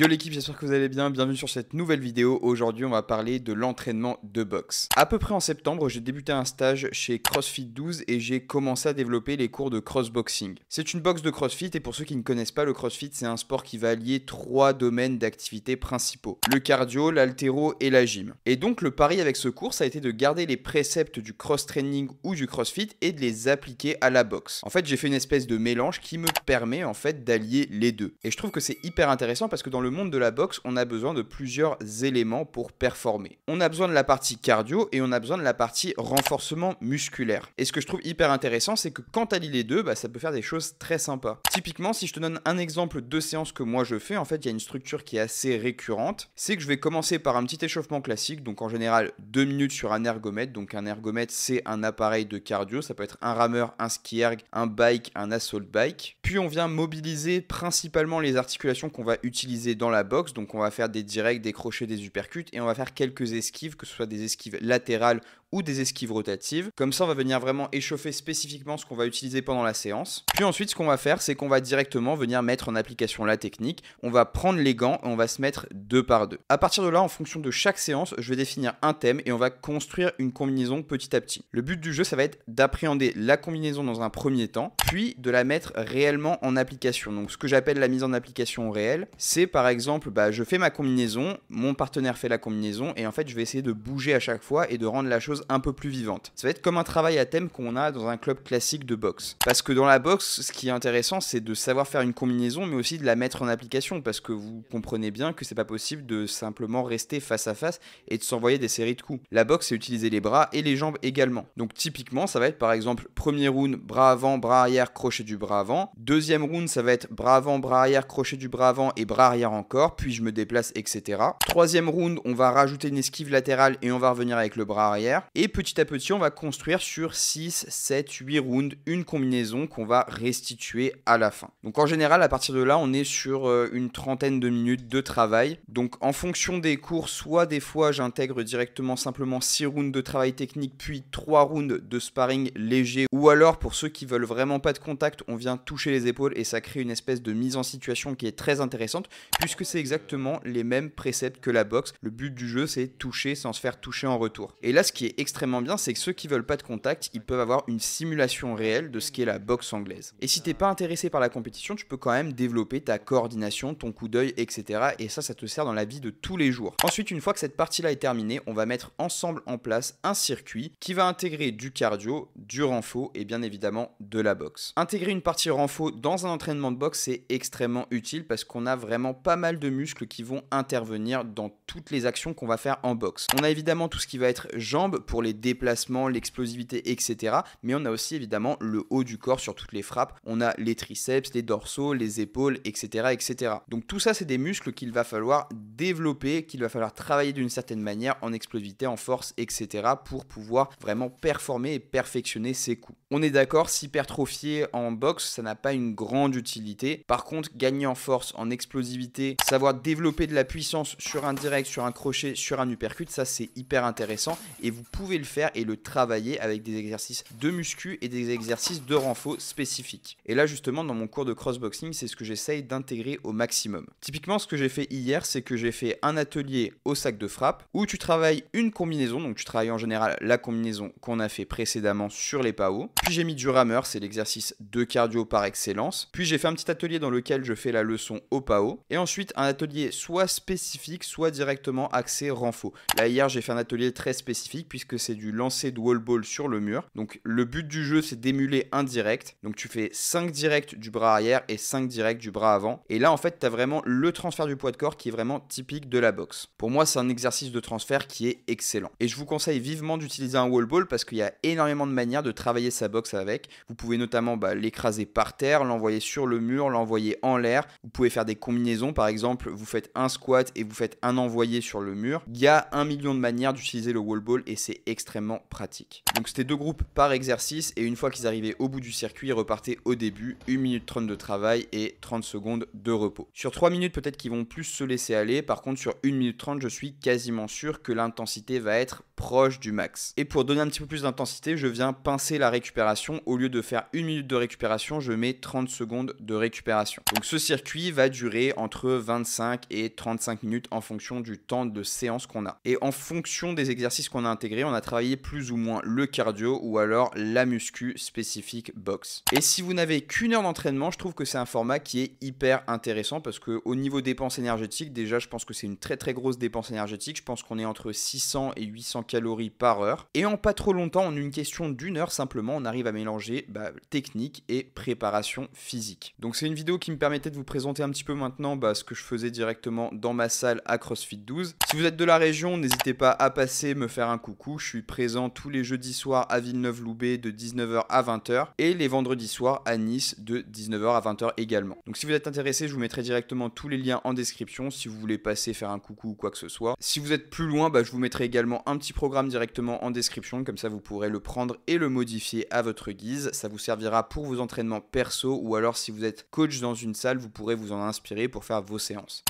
Yo l'équipe, j'espère que vous allez bien, bienvenue sur cette nouvelle vidéo. Aujourd'hui on va parler de l'entraînement de boxe. À peu près en septembre, j'ai débuté un stage chez CrossFit 12 et j'ai commencé à développer les cours de crossboxing. C'est une boxe de CrossFit et pour ceux qui ne connaissent pas le CrossFit, c'est un sport qui va allier trois domaines d'activité principaux. Le cardio, l'altéro et la gym. Et donc le pari avec ce cours, ça a été de garder les préceptes du cross-training ou du CrossFit et de les appliquer à la boxe. En fait j'ai fait une espèce de mélange qui me permet en fait d'allier les deux. Et je trouve que c'est hyper intéressant parce que dans le monde de la boxe, on a besoin de plusieurs éléments pour performer. On a besoin de la partie cardio et on a besoin de la partie renforcement musculaire. Et ce que je trouve hyper intéressant, c'est que quand tu allies les deux, bah, ça peut faire des choses très sympas. Typiquement, si je te donne un exemple de séance que moi je fais, en fait, il y a une structure qui est assez récurrente. C'est que je vais commencer par un petit échauffement classique, donc en général deux minutes sur un ergomètre. Donc un ergomètre, c'est un appareil de cardio. Ça peut être un rameur, un ski un bike, un assault bike. Puis on vient mobiliser principalement les articulations qu'on va utiliser la boxe, donc on va faire des directs, des crochets, des uppercuts, et on va faire quelques esquives, que ce soit des esquives latérales ou des esquives rotatives. Comme ça, on va venir vraiment échauffer spécifiquement ce qu'on va utiliser pendant la séance. Puis ensuite, ce qu'on va faire, c'est qu'on va directement venir mettre en application la technique. On va prendre les gants et on va se mettre deux par deux. À partir de là, en fonction de chaque séance, je vais définir un thème et on va construire une combinaison petit à petit. Le but du jeu, ça va être d'appréhender la combinaison dans un premier temps, puis de la mettre réellement en application. Donc, ce que j'appelle la mise en application réelle, c'est par exemple, bah, je fais ma combinaison, mon partenaire fait la combinaison et en fait, je vais essayer de bouger à chaque fois et de rendre la chose un peu plus vivante. Ça va être comme un travail à thème qu'on a dans un club classique de boxe. Parce que dans la boxe, ce qui est intéressant, c'est de savoir faire une combinaison, mais aussi de la mettre en application, parce que vous comprenez bien que c'est pas possible de simplement rester face à face et de s'envoyer des séries de coups. La boxe, c'est utiliser les bras et les jambes également. Donc typiquement, ça va être par exemple premier round, bras avant, bras arrière, crochet du bras avant. Deuxième round, ça va être bras avant, bras arrière, crochet du bras avant et bras arrière encore, puis je me déplace, etc. Troisième round, on va rajouter une esquive latérale et on va revenir avec le bras arrière. Et petit à petit, on va construire sur 6, 7, 8 rounds une combinaison qu'on va restituer à la fin. Donc en général, à partir de là, on est sur euh, une trentaine de minutes de travail. Donc en fonction des cours, soit des fois j'intègre directement simplement 6 rounds de travail technique, puis 3 rounds de sparring léger, ou alors pour ceux qui veulent vraiment pas de contact, on vient toucher les épaules et ça crée une espèce de mise en situation qui est très intéressante, puisque c'est exactement les mêmes préceptes que la boxe. Le but du jeu, c'est toucher sans se faire toucher en retour. Et là, ce qui est extrêmement bien, c'est que ceux qui veulent pas de contact, ils peuvent avoir une simulation réelle de ce qu'est la boxe anglaise. Et si t'es pas intéressé par la compétition, tu peux quand même développer ta coordination, ton coup d'œil, etc. Et ça, ça te sert dans la vie de tous les jours. Ensuite, une fois que cette partie-là est terminée, on va mettre ensemble en place un circuit qui va intégrer du cardio, du renfo et bien évidemment de la boxe. Intégrer une partie renfo dans un entraînement de boxe, c'est extrêmement utile parce qu'on a vraiment pas mal de muscles qui vont intervenir dans toutes les actions qu'on va faire en boxe. On a évidemment tout ce qui va être jambes, pour les déplacements, l'explosivité, etc. Mais on a aussi évidemment le haut du corps sur toutes les frappes. On a les triceps, les dorsaux, les épaules, etc. etc. Donc tout ça, c'est des muscles qu'il va falloir développer, qu'il va falloir travailler d'une certaine manière en explosivité, en force, etc. pour pouvoir vraiment performer et perfectionner ses coups. On est d'accord, s'hypertrophier en boxe, ça n'a pas une grande utilité. Par contre, gagner en force, en explosivité, savoir développer de la puissance sur un direct, sur un crochet, sur un uppercut, ça c'est hyper intéressant et vous pouvez le faire et le travailler avec des exercices de muscu et des exercices de renfort spécifiques. Et là justement, dans mon cours de crossboxing, c'est ce que j'essaye d'intégrer au maximum. Typiquement, ce que j'ai fait hier, c'est que j'ai fait un atelier au sac de frappe où tu travailles une combinaison, donc tu travailles en général la combinaison qu'on a fait précédemment sur les paos. Puis j'ai mis du rameur, c'est l'exercice de cardio par excellence. Puis j'ai fait un petit atelier dans lequel je fais la leçon au pas Et ensuite un atelier soit spécifique, soit directement axé renfo. Là hier j'ai fait un atelier très spécifique puisque c'est du lancer de wall ball sur le mur. Donc le but du jeu c'est d'émuler un direct. Donc tu fais 5 directs du bras arrière et 5 directs du bras avant. Et là en fait tu as vraiment le transfert du poids de corps qui est vraiment typique de la boxe. Pour moi c'est un exercice de transfert qui est excellent. Et je vous conseille vivement d'utiliser un wall ball parce qu'il y a énormément de manières de travailler sa box avec. Vous pouvez notamment bah, l'écraser par terre, l'envoyer sur le mur, l'envoyer en l'air. Vous pouvez faire des combinaisons, par exemple, vous faites un squat et vous faites un envoyé sur le mur. Il y a un million de manières d'utiliser le wall ball et c'est extrêmement pratique. Donc c'était deux groupes par exercice et une fois qu'ils arrivaient au bout du circuit, ils repartaient au début, 1 minute 30 de travail et 30 secondes de repos. Sur 3 minutes peut-être qu'ils vont plus se laisser aller, par contre sur 1 minute 30 je suis quasiment sûr que l'intensité va être proche du max. Et pour donner un petit peu plus d'intensité, je viens pincer la récupération au lieu de faire une minute de récupération, je mets 30 secondes de récupération. Donc ce circuit va durer entre 25 et 35 minutes en fonction du temps de séance qu'on a. Et en fonction des exercices qu'on a intégrés, on a travaillé plus ou moins le cardio ou alors la muscu spécifique box. Et si vous n'avez qu'une heure d'entraînement, je trouve que c'est un format qui est hyper intéressant parce que au niveau dépenses énergétiques, déjà je pense que c'est une très très grosse dépense énergétique. Je pense qu'on est entre 600 et 800 calories par heure. Et en pas trop longtemps, en une question d'une heure simplement, on a arrive à mélanger bah, technique et préparation physique. Donc c'est une vidéo qui me permettait de vous présenter un petit peu maintenant bah, ce que je faisais directement dans ma salle à CrossFit 12. Si vous êtes de la région, n'hésitez pas à passer, me faire un coucou. Je suis présent tous les jeudis soirs à Villeneuve-Loubet de 19h à 20h et les vendredis soirs à Nice de 19h à 20h également. Donc si vous êtes intéressé, je vous mettrai directement tous les liens en description si vous voulez passer, faire un coucou ou quoi que ce soit. Si vous êtes plus loin, bah, je vous mettrai également un petit programme directement en description, comme ça vous pourrez le prendre et le modifier à votre guise. Ça vous servira pour vos entraînements perso ou alors si vous êtes coach dans une salle, vous pourrez vous en inspirer pour faire vos séances.